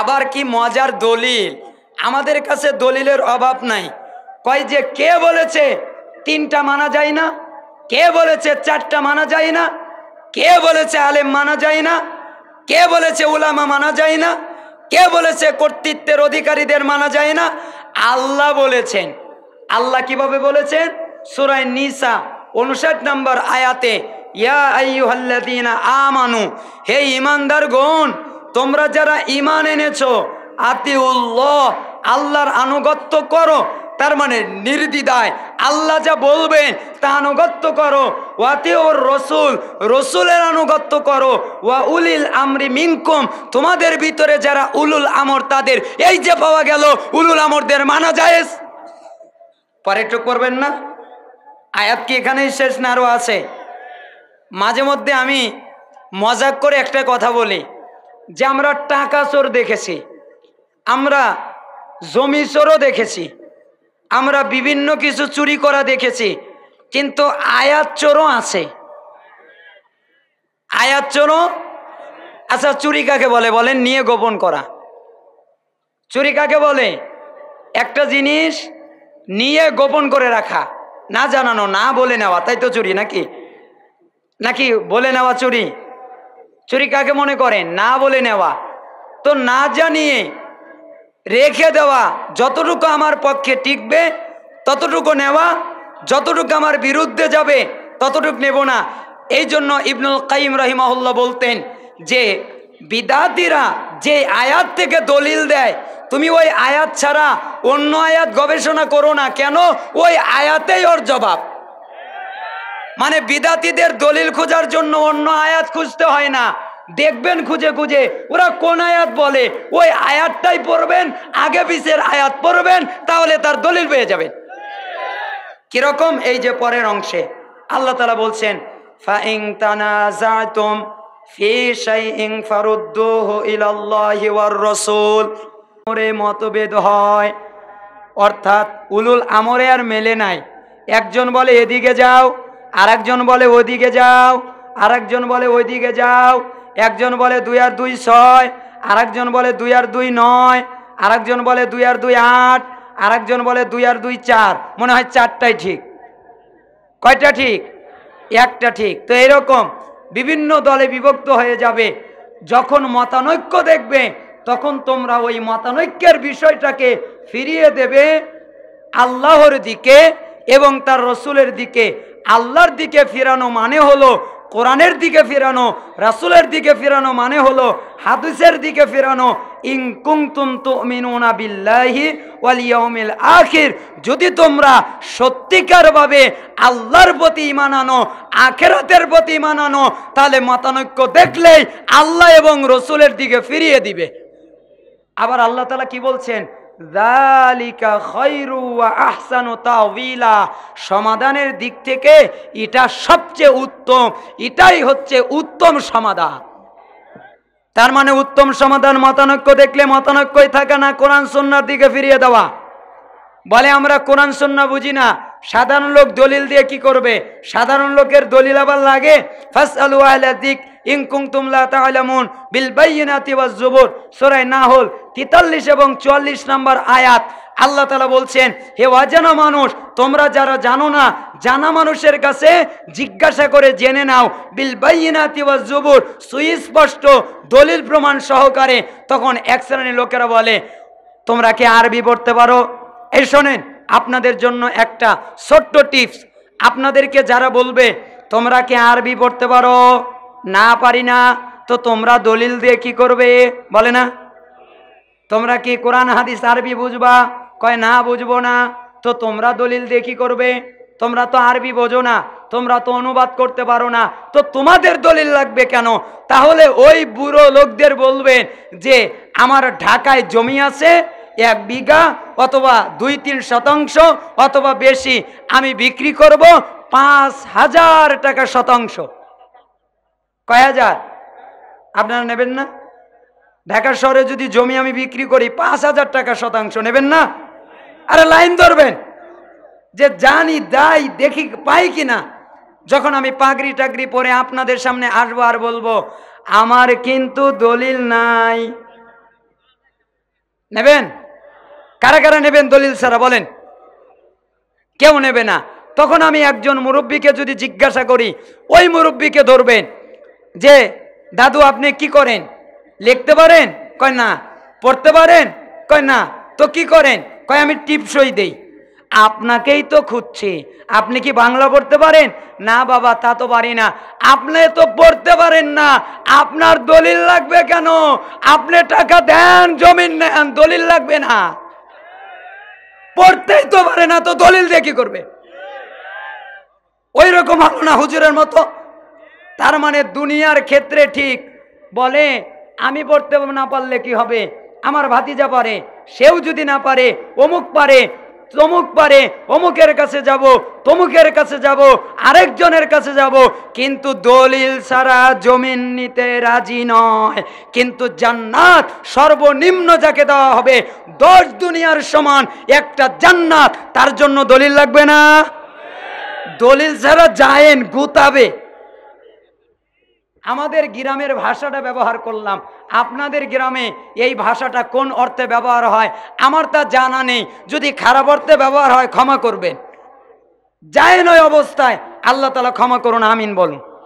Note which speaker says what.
Speaker 1: আবার কি মজার দলিল আমাদের কাছে দলিলের অভাব নাই কয় যে কে বলেছে তিনটা মানা যায় না কে বলেছে চারটা মানা যায় না কে বলেছে আলেম মানা যায় না কে বলেছে উলামা মানা যায় না কে বলেছে কর্তৃত্বের অধিকারীদের মানা যায় না আল্লাহ বলেছেন আল্লাহ কিভাবে বলেছেন সুরাই নিসা উনষাট নম্বর আয়াতে ইয়া আইয়ুহাল্লাযীনা আমানু হে ইমানদারগণ তোমরা যারা ইমান এনেছ আতিউল্লাহ আল্লাহর আনুগত্য করো তার মানে নির্দিদায় আল্লাহ যা বলবেন তা আনুগত্য করো ওয়াতে ওর রসুল রসুলের আনুগত্য করো ওয়া উলিল আমরি মিঙ্কুম তোমাদের ভিতরে যারা উলুল আমর তাদের এই যে পাওয়া গেল উলুল আমরদের মানা পরে একটু করবেন না আয়াত কি এখানেই শেষ নারো আছে মাঝে মধ্যে আমি মজাক করে একটা কথা বলি যে আমরা টাকা চোর দেখেছি আমরা জমি চোরও দেখেছি আমরা বিভিন্ন কিছু চুরি করা দেখেছি কিন্তু আয়াত চোরও আছে আয়াত চোরও আচ্ছা চুরি কাকে বলে বলেন নিয়ে গোপন করা চুরি কাকে বলে একটা জিনিস নিয়ে গোপন করে রাখা না জানানো না বলে নেওয়া তাই তো চুরি নাকি নাকি বলে নেওয়া চুরি চুরি কাকে মনে করেন না বলে নেওয়া তো না জানিয়ে রেখে দেওয়া যতটুকু আমার পক্ষে টিকবে ততটুকু নেওয়া যতটুকু আমার বিরুদ্ধে যাবে ততটুকু নেব না এই জন্য ইবনুল কাইম রহিমহল্লা বলতেন যে বিদাতিরা যে আয়াত থেকে দলিল দেয় তুমি ওই আয়াত ছাড়া অন্য আয়াত গবেষণা করো না কেন ওই আয়াতেই ওর জবাব মানে বিদাতিদের দলিল খোঁজার জন্য অন্য আয়াত খুঁজতে হয় না দেখবেন খুঁজে খুঁজে ওরা কোন আয়াত বলে ওই আয়াতটাই পড়বেন আগে পিছের আয়াত পড়বেন তাহলে তার দলিল পেয়ে যাবে কিরকম এই যে পরের অংশে আল্লাহ তালা বলছেন তানা জাতুম মতভেদ হয় অর্থাৎ আমরে আর মেলে নাই একজন বলে এদিকে যাও আর একজন বলে ওদিকে যাও আর একজন বলে ওইদিকে যাও একজন বলে দুই আর দুই ছয় আর একজন বলে দুই আর দুই নয় আর একজন বলে দুই আর দুই আট আর একজন বলে দুই আর দুই চার মনে হয় চারটাই ঠিক কয়টা ঠিক একটা ঠিক তো এরকম বিভিন্ন দলে বিভক্ত হয়ে যাবে যখন মতানৈক্য দেখবে তখন তোমরা ওই মতানৈক্যের বিষয়টাকে ফিরিয়ে দেবে আল্লাহর দিকে এবং তার রসুলের দিকে আল্লাহর দিকে ফিরানো মানে হলো কোরআনের দিকে ফিরানো রাসুলের দিকে ফিরানো মানে হলো হাদিসের দিকে ফেরানো আখির যদি তোমরা সত্যিকারভাবে আল্লাহর প্রতি মানানো আখেরতের আখেরাতের প্রতি মানানো তাহলে মতানৈক্য দেখলেই আল্লাহ এবং রসুলের দিকে ফিরিয়ে দিবে আবার আল্লাহ তালা কি বলছেন সমাধানের দিক থেকে এটা সবচেয়ে উত্তম এটাই হচ্ছে উত্তম সমাধান তার মানে উত্তম সমাধান মতানৈক্য দেখলে মতানৈক্যই থাকে না কোরআন সন্ন্যার দিকে ফিরিয়ে দেওয়া বলে আমরা কোরআন সন্না বুঝি না সাধারণ লোক দলিল দিয়ে কি করবে সাধারণ লোকের দলিল আবার লাগে ফার্স্ট আলু আহলা দিক ইংকুং তুমলা তাহলামুন বিলবাইনাতি ওয়াজ জুবুর সূরা নাহল 43 এবং চুয়াল্লিশ নম্বর আয়াত আল্লাহ তালা বলছেন হে অজানা মানুষ তোমরা যারা জানো না জানা মানুষের কাছে জিজ্ঞাসা করে জেনে নাও বিল বাইনাতি ওয়া জুবুর সুস্পষ্ট দলিল প্রমাণ সহকারে তখন এক শ্রেণীর লোকেরা বলে তোমরা কি আরবি পড়তে পারো এই শোনেন আপনাদের জন্য একটা ছোট্ট টিপস আপনাদেরকে যারা বলবে তোমরা কি আরবি পড়তে পারো না পারি না তো তোমরা দলিল দিয়ে কি করবে বলে না তোমরা কি কোরআন হাদিস আরবি বুঝবা কয় না বুঝবো না তো তোমরা দলিল দিয়ে কি করবে তোমরা তো আরবি বোঝো না তোমরা তো অনুবাদ করতে পারো না তো তোমাদের দলিল লাগবে কেন তাহলে ওই বুড়ো লোকদের বলবেন যে আমার ঢাকায় জমি আছে এক বিঘা অথবা দুই তিন শতাংশ অথবা বেশি আমি বিক্রি করব পাঁচ হাজার টাকা শতাংশ কয় হাজার আপনারা নেবেন না ঢাকা শহরে যদি জমি আমি বিক্রি করি পাঁচ হাজার টাকা শতাংশ নেবেন না আরে লাইন ধরবেন যে জানি দাই দেখি পাই কি না যখন আমি পাগড়ি টাকরি পরে আপনাদের সামনে আসবো আর বলবো আমার কিন্তু দলিল নাই নেবেন কারা কারা নেবেন দলিল সারা বলেন কেউ নেবে না তখন আমি একজন মুরব্বীকে যদি জিজ্ঞাসা করি ওই মুরব্বীকে ধরবেন যে দাদু আপনি কি করেন লিখতে পারেন কয় না পড়তে পারেন কয় না তো কি করেন কয় আমি টিপসই দেই আপনাকেই তো খুঁজছি আপনি কি বাংলা পড়তে পারেন না বাবা তা তো পারি না আপনি তো পড়তে পারেন না আপনার দলিল লাগবে কেন আপনি টাকা দেন জমিন নেন দলিল লাগবে না পড়তেই তো পারে না তো দলিল দিয়ে কি করবে ওই রকম হলো না হুজুরের মতো তার মানে দুনিয়ার ক্ষেত্রে ঠিক বলে আমি পড়তে না পারলে কি হবে আমার ভাতিজা পারে সেও যদি না পারে অমুক পারে তমুক পারে অমুকের কাছে যাব তমুকের কাছে যাব আরেকজনের কাছে যাব কিন্তু দলিল সারা জমিন নিতে রাজি নয় কিন্তু জান্নাত সর্বনিম্ন যাকে দেওয়া হবে দশ দুনিয়ার সমান একটা জান্নাত তার জন্য দলিল লাগবে না দলিল ছাড়া যায়েন গুতাবে আমাদের গ্রামের ভাষাটা ব্যবহার করলাম আপনাদের গ্রামে এই ভাষাটা কোন অর্থে ব্যবহার হয় আমার তা জানা নেই যদি খারাপ অর্থে ব্যবহার হয় ক্ষমা করবেন যায় নয় অবস্থায় আল্লাহ তালা ক্ষমা করুন আমিন বলুন